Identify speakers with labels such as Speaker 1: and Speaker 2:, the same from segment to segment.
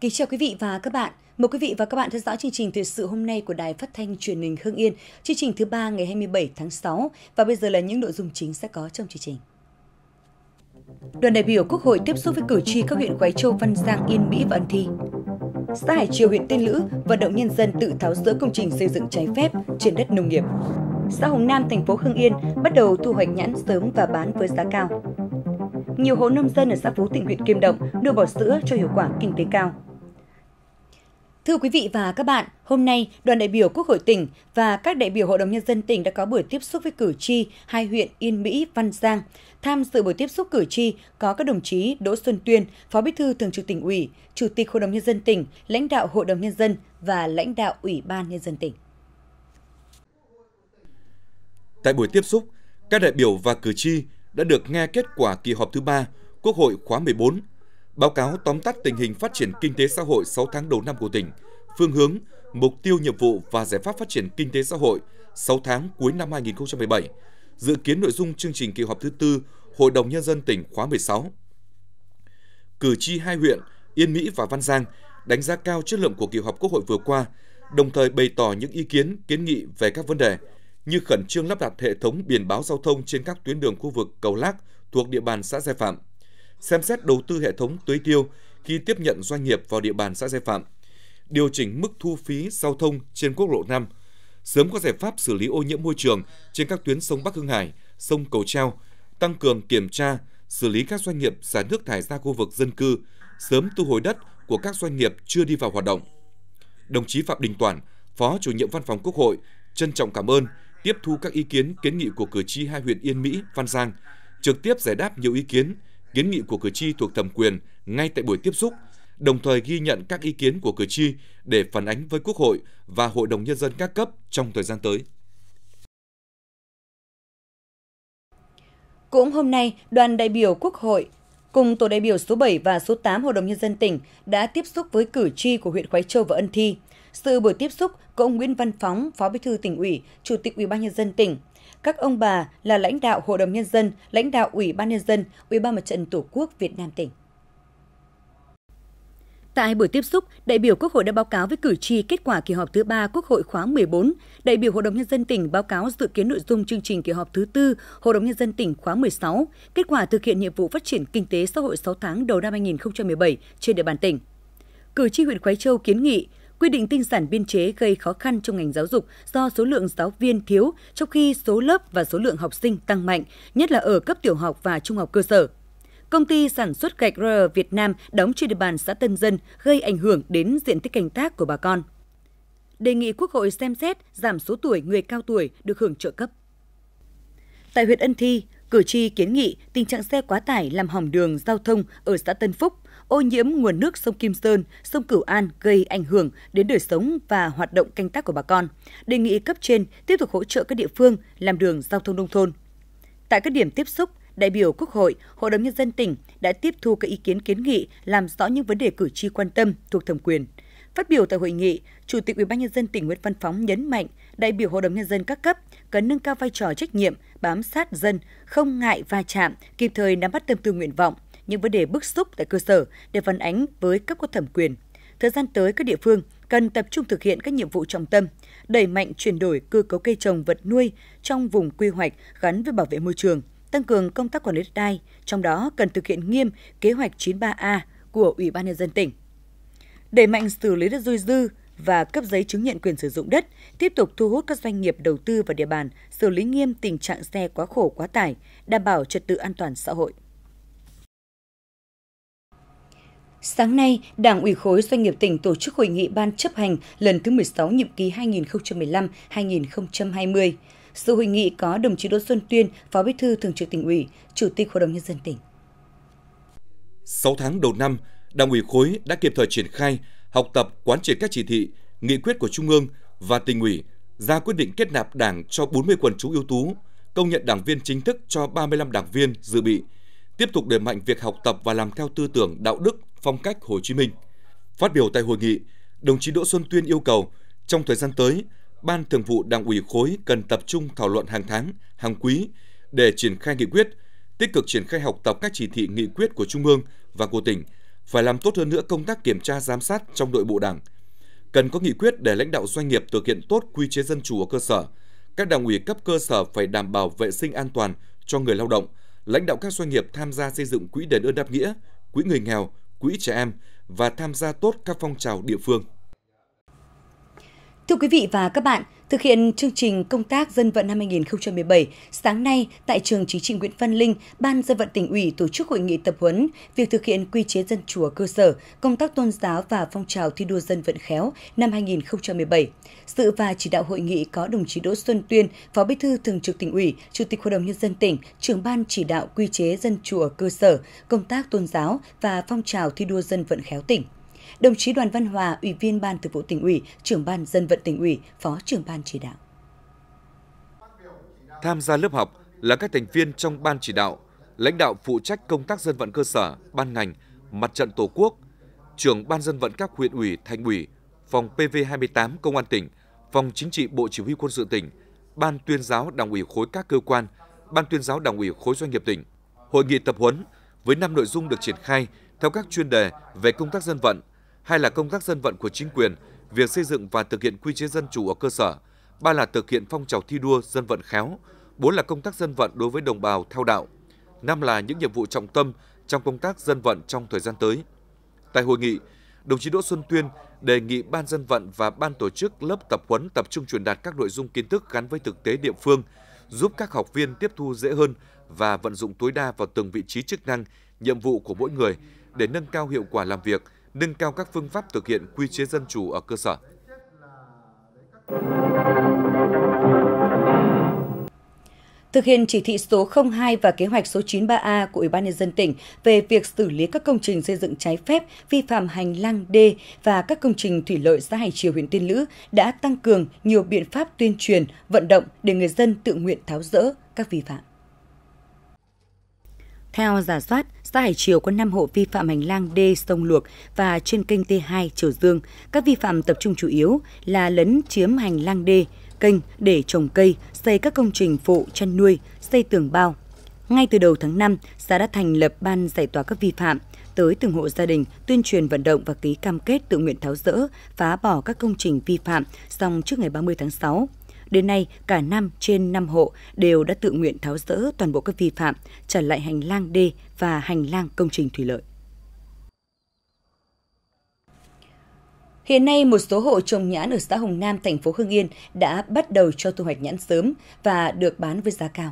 Speaker 1: Kính chào quý vị và các bạn. Mời quý vị và các bạn theo dõi chương trình thời sự hôm nay của Đài Phát thanh Truyền hình Hưng Yên, chương trình thứ ba ngày 27 tháng 6 và bây giờ là những nội dung chính sẽ có trong chương trình. Đoàn đại biểu Quốc hội tiếp xúc với cử tri các huyện Quái Châu, Văn Giang, Yên Mỹ và Ân Thi. Xã Hải Triều, huyện Tiên Lữ vận động nhân dân tự tháo rỡ công trình xây dựng trái phép trên đất nông nghiệp. Xã Hồng Nam, thành phố Hưng Yên bắt đầu thu hoạch nhãn sớm và bán với giá cao. Nhiều hộ nông dân ở xã Phú Thịnh, huyện Kim Động đưa bò sữa cho hiệu quả kinh tế cao. Thưa quý vị và các bạn, hôm nay đoàn đại biểu Quốc hội tỉnh và các đại biểu Hội đồng Nhân dân tỉnh đã có buổi tiếp xúc với cử tri hai huyện Yên Mỹ, Văn Giang Tham dự buổi tiếp xúc cử tri có các đồng chí Đỗ Xuân Tuyên, Phó Bí thư Thường trực tỉnh ủy, Chủ tịch Hội đồng nhân dân tỉnh, lãnh đạo Hội đồng nhân dân và lãnh đạo Ủy ban nhân dân tỉnh.
Speaker 2: Tại buổi tiếp xúc, các đại biểu và cử tri đã được nghe kết quả kỳ họp thứ 3 Quốc hội khóa 14, báo cáo tóm tắt tình hình phát triển kinh tế xã hội 6 tháng đầu năm của tỉnh, phương hướng, mục tiêu nhiệm vụ và giải pháp phát triển kinh tế xã hội 6 tháng cuối năm 2017, dự kiến nội dung chương trình kỳ họp thứ tư Hội đồng Nhân dân tỉnh khóa 16. Cử tri hai huyện Yên Mỹ và Văn Giang đánh giá cao chất lượng của kỳ họp Quốc hội vừa qua, đồng thời bày tỏ những ý kiến, kiến nghị về các vấn đề như khẩn trương lắp đặt hệ thống biển báo giao thông trên các tuyến đường khu vực Cầu Lác thuộc địa bàn xã Gia Phạm, xem xét đầu tư hệ thống tưới tiêu khi tiếp nhận doanh nghiệp vào địa bàn xã Gia Phạm, điều chỉnh mức thu phí giao thông trên quốc lộ 5, sớm có giải pháp xử lý ô nhiễm môi trường trên các tuyến sông Bắc Hưng Hải, sông Cầu Treo, tăng cường kiểm tra, xử lý các doanh nghiệp xả nước thải ra khu vực dân cư, sớm thu hồi đất của các doanh nghiệp chưa đi vào hoạt động. Đồng chí Phạm Đình Toản, Phó Chủ nhiệm Văn phòng Quốc hội, trân trọng cảm ơn, tiếp thu các ý kiến kiến nghị của cử tri hai huyện Yên Mỹ, Văn Giang, trực tiếp giải đáp nhiều ý kiến, kiến nghị của cử tri thuộc thẩm quyền ngay tại buổi tiếp xúc, đồng thời ghi nhận các ý kiến của cử tri để phản ánh với Quốc hội và Hội đồng Nhân dân các cấp trong thời gian tới.
Speaker 1: Cũng hôm nay, đoàn đại biểu Quốc hội cùng tổ đại biểu số 7 và số 8 Hội đồng Nhân dân tỉnh đã tiếp xúc với cử tri của huyện Khói Châu và Ân Thi. Sự buổi tiếp xúc có ông Nguyễn Văn Phóng, Phó Bí thư tỉnh ủy, Chủ tịch Ủy ban Nhân dân tỉnh. Các ông bà là lãnh đạo Hội đồng Nhân dân, lãnh đạo Ủy ban Nhân dân, Ủy ban Mặt trận Tổ quốc Việt Nam tỉnh. Tại buổi tiếp xúc, đại biểu Quốc hội đã báo cáo với cử tri kết quả kỳ họp thứ 3 Quốc hội khóa 14. Đại biểu Hội đồng Nhân dân tỉnh báo cáo dự kiến nội dung chương trình kỳ họp thứ 4 Hội đồng Nhân dân tỉnh khóa 16, kết quả thực hiện nhiệm vụ phát triển kinh tế xã hội 6 tháng đầu năm 2017 trên địa bàn tỉnh. Cử tri huyện Khói Châu kiến nghị quy định tinh giản biên chế gây khó khăn trong ngành giáo dục do số lượng giáo viên thiếu, trong khi số lớp và số lượng học sinh tăng mạnh, nhất là ở cấp tiểu học và trung học cơ sở. Công ty sản xuất gạch r Việt Nam đóng trên địa bàn xã Tân Dân gây ảnh hưởng đến diện tích canh tác của bà con. Đề nghị Quốc hội xem xét giảm số tuổi người cao tuổi được hưởng trợ cấp. Tại huyện Ân Thi, cử tri kiến nghị tình trạng xe quá tải làm hỏng đường giao thông ở xã Tân Phúc, ô nhiễm nguồn nước sông Kim Sơn, sông Cửu An gây ảnh hưởng đến đời sống và hoạt động canh tác của bà con. Đề nghị cấp trên tiếp tục hỗ trợ các địa phương làm đường giao thông nông thôn. Tại các điểm tiếp xúc, đại biểu Quốc hội, Hội đồng Nhân dân tỉnh đã tiếp thu các ý kiến kiến nghị làm rõ những vấn đề cử tri quan tâm thuộc thẩm quyền. Phát biểu tại hội nghị, Chủ tịch UBND tỉnh Nguyễn Văn Phóng nhấn mạnh đại biểu Hội đồng Nhân dân các cấp cần nâng cao vai trò trách nhiệm, bám sát dân, không ngại va chạm, kịp thời nắm bắt tâm tư nguyện vọng, những vấn đề bức xúc tại cơ sở để phản ánh với cấp có thẩm quyền. Thời gian tới, các địa phương cần tập trung thực hiện các nhiệm vụ trọng tâm, đẩy mạnh chuyển đổi cơ cấu cây trồng vật nuôi trong vùng quy hoạch gắn với bảo vệ môi trường, tăng cường công tác quản lý đất đai, trong đó cần thực hiện nghiêm kế hoạch 93A của Ủy ban nhân dân tỉnh. Đẩy mạnh xử lý đất dôi dư và cấp giấy chứng nhận quyền sử dụng đất, tiếp tục thu hút các doanh nghiệp đầu tư vào địa bàn, xử lý nghiêm tình trạng xe quá khổ quá tải, đảm bảo trật tự an toàn xã hội. Sáng nay, Đảng ủy khối doanh nghiệp tỉnh tổ chức hội nghị ban chấp hành lần thứ 16 nhiệm kỳ 2015-2020. Sự hội nghị có đồng chí Đỗ Xuân Tuyên, Phó Bí thư Thường trực tỉnh ủy, Chủ tịch Hội đồng nhân dân tỉnh.
Speaker 2: 6 tháng đầu năm, Đảng ủy khối đã kịp thời triển khai, học tập quán triệt các chỉ thị, nghị quyết của Trung ương và tỉnh ủy ra quyết định kết nạp Đảng cho 40 quần chúng ưu tú, công nhận đảng viên chính thức cho 35 đảng viên dự bị, tiếp tục đẩy mạnh việc học tập và làm theo tư tưởng đạo đức, phong cách Hồ Chí Minh. Phát biểu tại hội nghị, đồng chí Đỗ Xuân Tuyên yêu cầu trong thời gian tới, Ban Thường vụ Đảng ủy khối cần tập trung thảo luận hàng tháng, hàng quý để triển khai nghị quyết, tích cực triển khai học tập các chỉ thị nghị quyết của Trung ương và của tỉnh, phải làm tốt hơn nữa công tác kiểm tra giám sát trong nội bộ Đảng. Cần có nghị quyết để lãnh đạo doanh nghiệp thực hiện tốt quy chế dân chủ ở cơ sở. Các đảng ủy cấp cơ sở phải đảm bảo vệ sinh an toàn cho người lao động, lãnh đạo các doanh nghiệp tham gia xây dựng quỹ đền ơn đáp nghĩa, quỹ người nghèo, quỹ trẻ em và tham gia tốt các phong trào địa phương.
Speaker 1: Thưa quý vị và các bạn, thực hiện chương trình công tác dân vận năm 2017, sáng nay tại trường chính trị Nguyễn Văn Linh, Ban dân vận tỉnh ủy tổ chức hội nghị tập huấn việc thực hiện quy chế dân chùa cơ sở, công tác tôn giáo và phong trào thi đua dân vận khéo năm 2017. Sự và chỉ đạo hội nghị có đồng chí Đỗ Xuân Tuyên, Phó Bí thư Thường trực tỉnh ủy, Chủ tịch Hội đồng nhân dân tỉnh, trưởng ban chỉ đạo quy chế dân chùa cơ sở, công tác tôn giáo và phong trào thi đua dân vận khéo tỉnh. Đồng chí Đoàn Văn Hòa, Ủy viên Ban Thường vụ tỉnh ủy, trưởng ban dân vận tỉnh ủy, phó trưởng ban chỉ đạo.
Speaker 2: Tham gia lớp học là các thành viên trong ban chỉ đạo, lãnh đạo phụ trách công tác dân vận cơ sở, ban ngành, mặt trận tổ quốc, trưởng ban dân vận các huyện ủy, thành ủy, phòng PV28 công an tỉnh, phòng chính trị Bộ Chỉ huy quân sự tỉnh, ban tuyên giáo Đảng ủy khối các cơ quan, ban tuyên giáo Đảng ủy khối doanh nghiệp tỉnh. Hội nghị tập huấn với năm nội dung được triển khai theo các chuyên đề về công tác dân vận, hai là công tác dân vận của chính quyền, việc xây dựng và thực hiện quy chế dân chủ ở cơ sở, ba là thực hiện phong trào thi đua dân vận khéo, bốn là công tác dân vận đối với đồng bào theo đạo, năm là những nhiệm vụ trọng tâm trong công tác dân vận trong thời gian tới. Tại hội nghị, đồng chí Đỗ Xuân Tuyên đề nghị Ban dân vận và Ban tổ chức lớp tập huấn tập trung truyền đạt các nội dung kiến thức gắn với thực tế địa phương, giúp các học viên tiếp thu dễ hơn và vận dụng tối đa vào từng vị trí chức năng, nhiệm vụ của mỗi người để nâng cao hiệu quả làm việc – nâng cao các phương pháp thực hiện quy chế dân chủ ở cơ sở.
Speaker 1: Thực hiện chỉ thị số 02 và kế hoạch số 93A của Ủy ban nhân dân tỉnh về việc xử lý các công trình xây dựng trái phép, vi phạm hành lang D và các công trình thủy lợi xã Hải Triều huyện Tiên Lữ đã tăng cường nhiều biện pháp tuyên truyền, vận động để người dân tự nguyện tháo rỡ các vi phạm. Theo giả soát, Xã Hải Triều có 5 hộ vi phạm hành lang đê sông Luộc và trên kênh T2 Triều Dương. Các vi phạm tập trung chủ yếu là lấn chiếm hành lang đê, kênh để trồng cây, xây các công trình phụ chăn nuôi, xây tường bao. Ngay từ đầu tháng 5, xã đã thành lập ban giải tỏa các vi phạm tới từng hộ gia đình, tuyên truyền vận động và ký cam kết tự nguyện tháo rỡ, phá bỏ các công trình vi phạm xong trước ngày 30 tháng 6. Đến nay, cả năm trên 5 hộ đều đã tự nguyện tháo rỡ toàn bộ các vi phạm, trả lại hành lang đê và hành lang công trình thủy lợi. Hiện nay, một số hộ trồng nhãn ở xã Hồng Nam, thành phố Hưng Yên đã bắt đầu cho thu hoạch nhãn sớm và được bán với giá cao.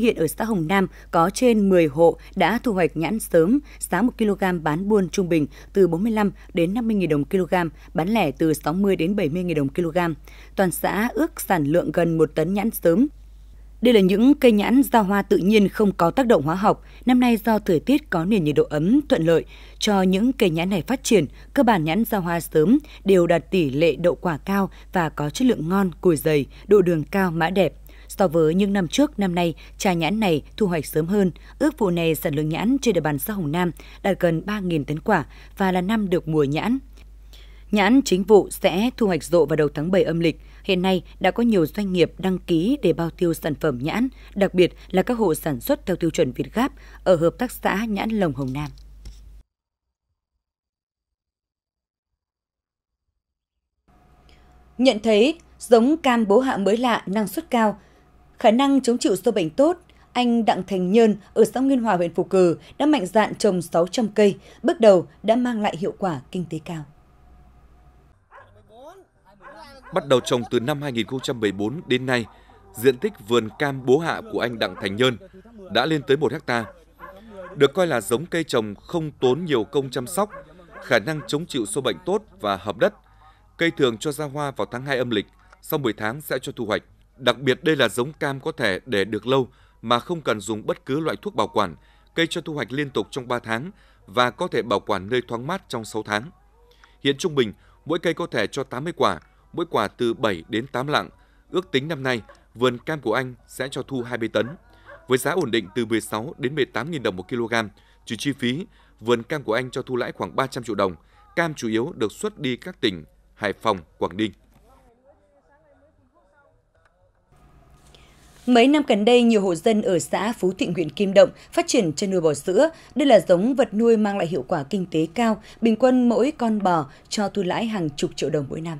Speaker 1: Hiện ở xã Hồng Nam có trên 10 hộ đã thu hoạch nhãn sớm, giá 1 kg bán buôn trung bình từ 45 đến 50.000 đồng kg, bán lẻ từ 60 đến 70.000 đồng kg. Toàn xã ước sản lượng gần 1 tấn nhãn sớm. Đây là những cây nhãn ra hoa tự nhiên không có tác động hóa học. Năm nay do thời tiết có nền nhiệt độ ấm thuận lợi cho những cây nhãn này phát triển, cơ bản nhãn ra hoa sớm đều đạt tỷ lệ đậu quả cao và có chất lượng ngon, cùi dày, độ đường cao, mã đẹp. So với những năm trước, năm nay, trà nhãn này thu hoạch sớm hơn. Ước vụ này sản lượng nhãn trên địa bàn xã Hồng Nam đạt gần 3.000 tấn quả và là năm được mùa nhãn. Nhãn chính vụ sẽ thu hoạch rộ vào đầu tháng 7 âm lịch. Hiện nay đã có nhiều doanh nghiệp đăng ký để bao tiêu sản phẩm nhãn, đặc biệt là các hộ sản xuất theo tiêu chuẩn Việt Gáp ở hợp tác xã Nhãn Lồng Hồng Nam. Nhận thấy giống cam bố hạ mới lạ năng suất cao Khả năng chống chịu sâu bệnh tốt, anh Đặng Thành Nhơn ở xã Nguyên Hòa huyện Phù Cử đã mạnh dạn trồng 600 cây, bước đầu đã mang lại hiệu quả kinh tế cao.
Speaker 2: Bắt đầu trồng từ năm 2014 đến nay, diện tích vườn cam bố hạ của anh Đặng Thành Nhơn đã lên tới 1 hecta. Được coi là giống cây trồng không tốn nhiều công chăm sóc, khả năng chống chịu sâu bệnh tốt và hợp đất. Cây thường cho ra hoa vào tháng 2 âm lịch, sau 10 tháng sẽ cho thu hoạch. Đặc biệt đây là giống cam có thể để được lâu mà không cần dùng bất cứ loại thuốc bảo quản, cây cho thu hoạch liên tục trong 3 tháng và có thể bảo quản nơi thoáng mát trong 6 tháng. Hiện trung bình, mỗi cây có thể cho 80 quả, mỗi quả từ 7 đến 8 lạng. Ước tính năm nay, vườn cam của anh sẽ cho thu 20 tấn. Với giá ổn định từ 16 đến 18.000 đồng một kg, trừ chi phí, vườn cam của anh cho thu lãi khoảng 300 triệu đồng. Cam chủ yếu được xuất đi các tỉnh Hải Phòng, Quảng Ninh.
Speaker 1: Mấy năm gần đây, nhiều hộ dân ở xã Phú Thịnh huyện Kim Động phát triển chăn nuôi bò sữa. Đây là giống vật nuôi mang lại hiệu quả kinh tế cao, bình quân mỗi con bò cho thu lãi hàng chục triệu đồng mỗi năm.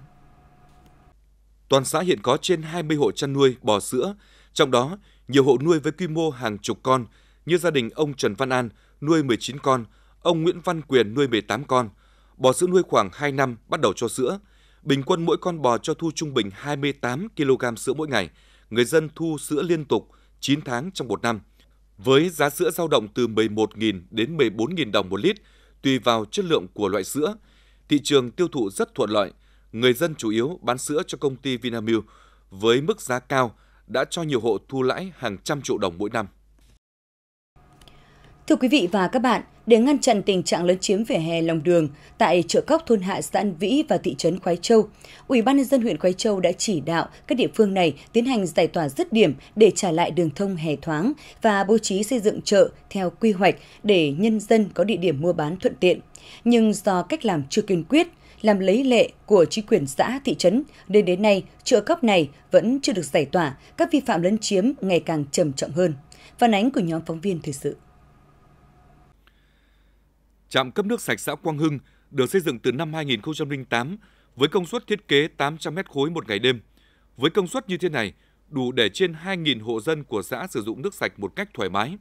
Speaker 2: Toàn xã hiện có trên 20 hộ chăn nuôi bò sữa, trong đó nhiều hộ nuôi với quy mô hàng chục con, như gia đình ông Trần Văn An nuôi 19 con, ông Nguyễn Văn Quyền nuôi 18 con. Bò sữa nuôi khoảng 2 năm bắt đầu cho sữa. Bình quân mỗi con bò cho thu trung bình 28 kg sữa mỗi ngày – người dân thu sữa liên tục 9 tháng trong một năm, với giá sữa dao động từ 11.000 đến 14.000 đồng một lít, tùy vào chất lượng của loại sữa. Thị trường tiêu thụ rất thuận lợi, người dân chủ yếu bán sữa cho công ty Vinamilk với mức giá cao đã cho nhiều hộ thu lãi hàng trăm triệu đồng mỗi năm.
Speaker 1: Thưa quý vị và các bạn, để ngăn chặn tình trạng lấn chiếm vỉa hè lòng đường tại chợ cóc thôn Hạ xã An Vĩ và thị trấn Khoái Châu, Ủy ban nhân dân huyện Khoái Châu đã chỉ đạo các địa phương này tiến hành giải tỏa dứt điểm để trả lại đường thông hè thoáng và bố trí xây dựng chợ theo quy hoạch để nhân dân có địa điểm mua bán thuận tiện. Nhưng do cách làm chưa kiên quyết, làm lấy lệ của chính quyền xã thị trấn, nên đến nay chợ cóc này vẫn chưa được giải tỏa, các vi phạm lấn chiếm ngày càng trầm trọng hơn. Phản ánh của nhóm phóng viên thời
Speaker 2: sự. Trạm cấp nước sạch xã Quang Hưng được xây dựng từ năm 2008 với công suất thiết kế 800 mét khối một ngày đêm. Với công suất như thế này, đủ để trên 2.000 hộ dân của xã sử dụng nước sạch một cách thoải mái.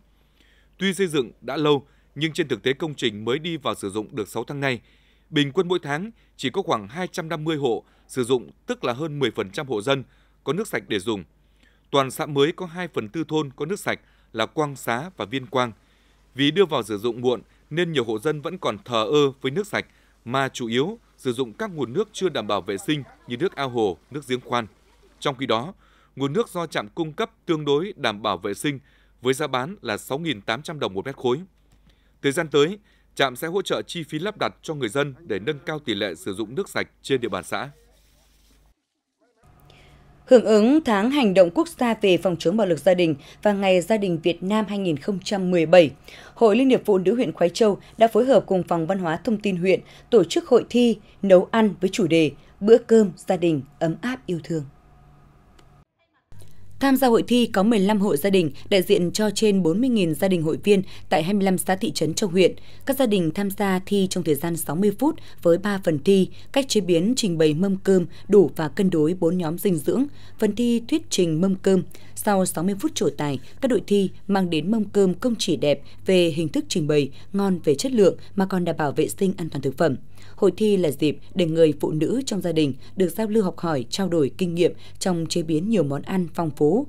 Speaker 2: Tuy xây dựng đã lâu, nhưng trên thực tế công trình mới đi vào sử dụng được 6 tháng nay. Bình quân mỗi tháng chỉ có khoảng 250 hộ sử dụng, tức là hơn 10% hộ dân có nước sạch để dùng. Toàn xã mới có 2 phần tư thôn có nước sạch là Quang Xá và Viên Quang. Vì đưa vào sử dụng muộn nên nhiều hộ dân vẫn còn thờ ơ với nước sạch mà chủ yếu sử dụng các nguồn nước chưa đảm bảo vệ sinh như nước ao hồ, nước giếng khoan. Trong khi đó, nguồn nước do trạm cung cấp tương đối đảm bảo vệ sinh với giá bán là 6.800 đồng một mét khối. Thời gian tới, trạm sẽ hỗ trợ chi phí lắp đặt cho người dân để nâng cao tỷ lệ sử dụng nước sạch trên địa bàn xã.
Speaker 1: Hưởng ứng tháng hành động quốc gia về phòng chống bạo lực gia đình và Ngày Gia đình Việt Nam 2017, Hội Liên hiệp Phụ nữ huyện Khói Châu đã phối hợp cùng Phòng Văn hóa Thông tin huyện tổ chức hội thi nấu ăn với chủ đề Bữa cơm gia đình ấm áp yêu thương. Tham gia hội thi có 15 hộ gia đình, đại diện cho trên 40.000 gia đình hội viên tại 25 xã thị trấn trong huyện. Các gia đình tham gia thi trong thời gian 60 phút với 3 phần thi, cách chế biến trình bày mâm cơm đủ và cân đối 4 nhóm dinh dưỡng, phần thi thuyết trình mâm cơm. Sau 60 phút trổ tài, các đội thi mang đến mâm cơm không chỉ đẹp về hình thức trình bày, ngon về chất lượng mà còn đảm bảo vệ sinh an toàn thực phẩm. Hội thi là dịp để người phụ nữ trong gia đình được giao lưu học hỏi, trao đổi kinh nghiệm trong chế biến nhiều món ăn phong phú,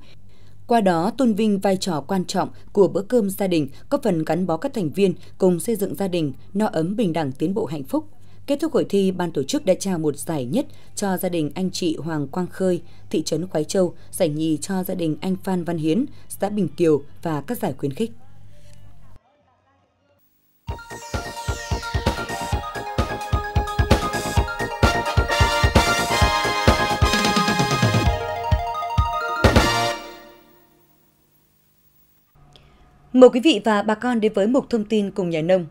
Speaker 1: qua đó tôn vinh vai trò quan trọng của bữa cơm gia đình, có phần gắn bó các thành viên cùng xây dựng gia đình no ấm bình đẳng tiến bộ hạnh phúc. Kết thúc hội thi, ban tổ chức đã trao một giải nhất cho gia đình anh chị Hoàng Quang Khơi, thị trấn Khoái Châu, giải nhì cho gia đình anh Phan Văn Hiến, xã Bình Kiều và các giải khuyến khích. Mời quý vị và bà con đến với một thông tin cùng nhà nông.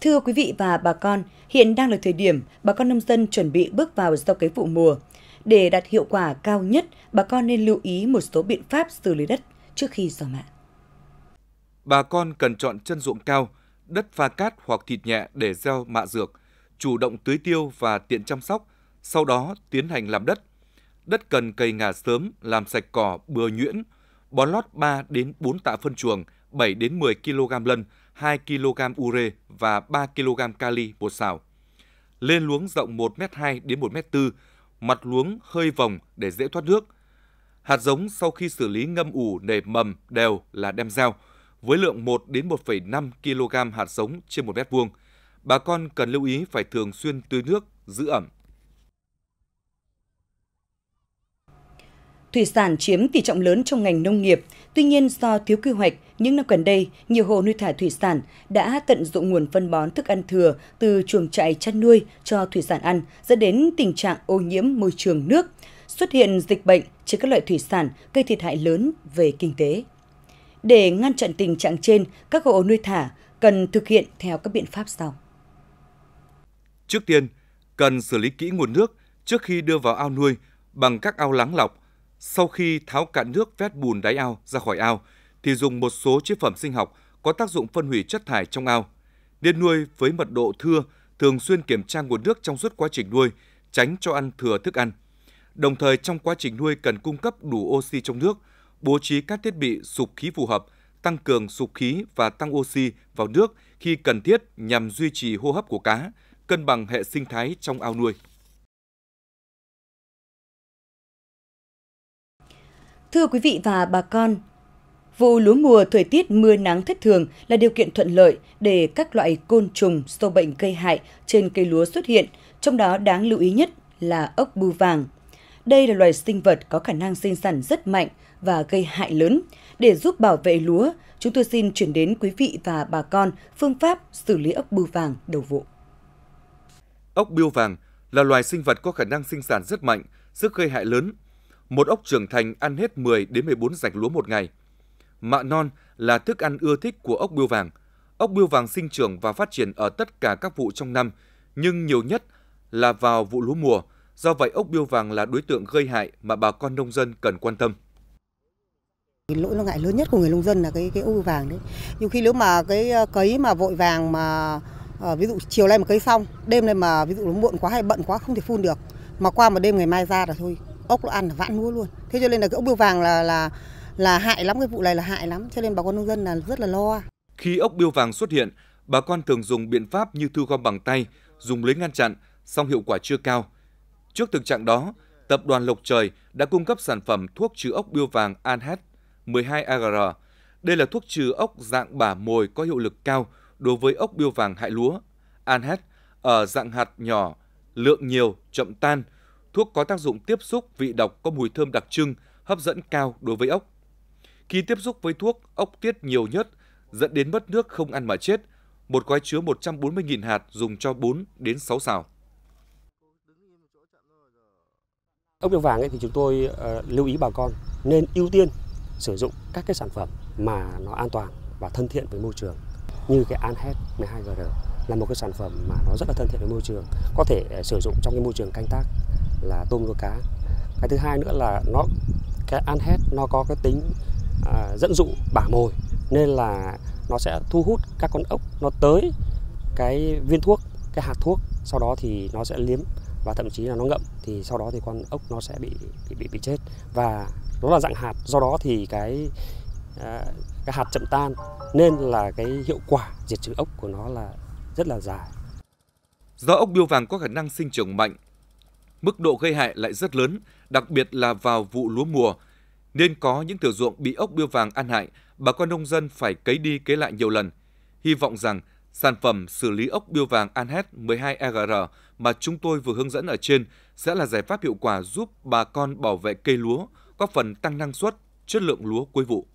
Speaker 1: Thưa quý vị và bà con, hiện đang là thời điểm bà con nông dân chuẩn bị bước vào gieo cấy vụ mùa. Để đạt hiệu quả cao nhất, bà con nên lưu ý một số biện pháp xử lý đất trước khi gieo mạ.
Speaker 2: Bà con cần chọn chân ruộng cao, đất pha cát hoặc thịt nhẹ để gieo mạ dược, chủ động tưới tiêu và tiện chăm sóc, sau đó tiến hành làm đất. Đất cần cây ngả sớm, làm sạch cỏ, bừa nhuyễn – bón lót 3 đến 4 tạ phân chuồng, 7 đến 10 kg lân, 2 kg ure và 3 kg kali một xào. Lên luống rộng 1m2 đến 1m4, mặt luống hơi vòng để dễ thoát nước. Hạt giống sau khi xử lý ngâm ủ nảy mầm đều là đem gieo, với lượng 1 đến 1,5 kg hạt giống trên 1 mét vuông. Bà con cần lưu ý phải thường xuyên tưới nước, giữ ẩm.
Speaker 1: Thủy sản chiếm tỷ trọng lớn trong ngành nông nghiệp, tuy nhiên do thiếu quy hoạch, những năm gần đây, nhiều hộ nuôi thả thủy sản đã tận dụng nguồn phân bón thức ăn thừa từ chuồng trại chăn nuôi cho thủy sản ăn, dẫn đến tình trạng ô nhiễm môi trường nước, xuất hiện dịch bệnh trên các loại thủy sản gây thiệt hại lớn về kinh tế. Để ngăn chặn tình trạng trên, các hộ nuôi thả cần thực hiện theo các biện pháp sau.
Speaker 2: Trước tiên, cần xử lý kỹ nguồn nước trước khi đưa vào ao nuôi bằng các ao lắng lọc sau khi tháo cạn nước vét bùn đáy ao ra khỏi ao, thì dùng một số chế phẩm sinh học có tác dụng phân hủy chất thải trong ao. Nên nuôi với mật độ thưa, thường xuyên kiểm tra nguồn nước trong suốt quá trình nuôi, tránh cho ăn thừa thức ăn. Đồng thời trong quá trình nuôi cần cung cấp đủ oxy trong nước, bố trí các thiết bị sục khí phù hợp, tăng cường sục khí và tăng oxy vào nước khi cần thiết nhằm duy trì hô hấp của cá, cân bằng hệ sinh thái trong ao nuôi.
Speaker 1: Thưa quý vị và bà con, vụ lúa mùa thời tiết mưa nắng thất thường là điều kiện thuận lợi để các loại côn trùng, sâu bệnh gây hại trên cây lúa xuất hiện, trong đó đáng lưu ý nhất là ốc bưu vàng. Đây là loài sinh vật có khả năng sinh sản rất mạnh và gây hại lớn. Để giúp bảo vệ lúa, chúng tôi xin chuyển đến quý vị và bà con phương pháp xử lý ốc bưu vàng đầu vụ.
Speaker 2: Ốc bưu vàng là loài sinh vật có khả năng sinh sản rất mạnh, sức gây hại lớn một ốc trưởng thành ăn hết 10 đến 14 rạch lúa một ngày. Mạ non là thức ăn ưa thích của ốc biêu vàng. Ốc biêu vàng sinh trưởng và phát triển ở tất cả các vụ trong năm, nhưng nhiều nhất là vào vụ lúa mùa. Do vậy, ốc biêu vàng là đối tượng gây hại mà bà con nông dân cần quan tâm. lỗi lo ngại lớn nhất của người nông dân là cái cái ốc biêu vàng đấy. Nhiều khi nếu mà cái ờ, cấy mà vội vàng mà à, ví dụ chiều nay mà cấy xong, đêm nay mà ví dụ nó muộn quá hay bận quá không thể phun được, mà qua một đêm ngày mai ra là thôi ốc nó ăn vạn lúa luôn thế cho nên là cái ốc biêu vàng là là là hại lắm cái vụ này là hại lắm cho nên bà con nông dân là rất là lo khi ốc biêu vàng xuất hiện bà con thường dùng biện pháp như thu gom bằng tay dùng lưới ngăn chặn song hiệu quả chưa cao trước thực trạng đó tập đoàn Lộc Trời đã cung cấp sản phẩm thuốc trừ ốc biêu vàng Anhat 12AGR. Đây là thuốc trừ ốc dạng bả mồi có hiệu lực cao đối với ốc biêu vàng hại lúa. Anhat ở dạng hạt nhỏ, lượng nhiều, chậm tan thuốc có tác dụng tiếp xúc vị độc có mùi thơm đặc trưng, hấp dẫn cao đối với ốc. Khi tiếp xúc với thuốc, ốc tiết nhiều nhất, dẫn đến mất nước không ăn mà chết. Một gói chứa 140.000 hạt dùng cho 4 đến 6 xào. Ốc biêu vàng ấy thì chúng tôi uh, lưu ý bà con nên ưu tiên sử dụng các cái sản phẩm mà nó an toàn và thân thiện với môi trường như cái Anhead 12GR là một cái sản phẩm mà nó rất là thân thiện với môi trường, có thể ờ, sử dụng trong cái môi trường canh tác là tôm nuôi cá cái thứ hai nữa là nó cái ăn hết nó có cái tính à, dẫn dụ bả mồi nên là nó sẽ thu hút các con ốc nó tới cái viên thuốc cái hạt thuốc sau đó thì nó sẽ liếm và thậm chí là nó ngậm thì sau đó thì con ốc nó sẽ bị bị bị, bị chết và nó là dạng hạt do đó thì cái à, cái hạt chậm tan nên là cái hiệu quả diệt trừ ốc của nó là rất là dài. Do ốc biêu vàng có khả năng sinh trưởng mạnh mức độ gây hại lại rất lớn, đặc biệt là vào vụ lúa mùa, nên có những thửa ruộng bị ốc biêu vàng ăn hại, bà con nông dân phải cấy đi cấy lại nhiều lần. Hy vọng rằng sản phẩm xử lý ốc biêu vàng Anhet 12RR mà chúng tôi vừa hướng dẫn ở trên sẽ là giải pháp hiệu quả giúp bà con bảo vệ cây lúa, góp phần tăng năng suất, chất lượng lúa cuối vụ.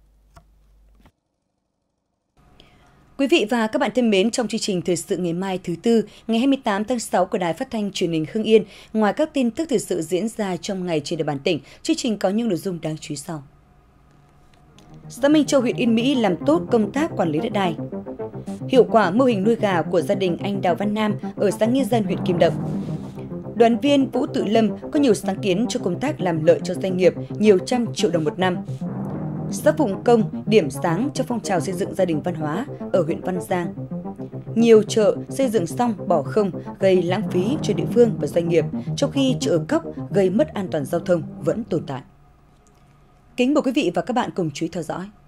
Speaker 1: Quý vị và các bạn thân mến, trong chương trình thời sự ngày mai thứ tư, ngày 28 tháng 6 của Đài Phát thanh Truyền hình Hưng Yên, ngoài các tin tức thời sự diễn ra trong ngày trên địa bàn tỉnh, chương trình có những nội dung đáng chú ý sau. Xã Minh Châu huyện Yên Mỹ làm tốt công tác quản lý đất đai. Hiệu quả mô hình nuôi gà của gia đình anh Đào Văn Nam ở xã Nghĩa Dân huyện Kim Động. Đoàn viên Vũ Tự Lâm có nhiều sáng kiến cho công tác làm lợi cho doanh nghiệp nhiều trăm triệu đồng một năm xã Phụng Công điểm sáng cho phong trào xây dựng gia đình văn hóa ở huyện Văn Giang. Nhiều chợ xây dựng xong bỏ không gây lãng phí cho địa phương và doanh nghiệp, trong khi chợ cấp gây mất an toàn giao thông vẫn tồn tại. Kính mời quý vị và các bạn cùng chú ý theo dõi.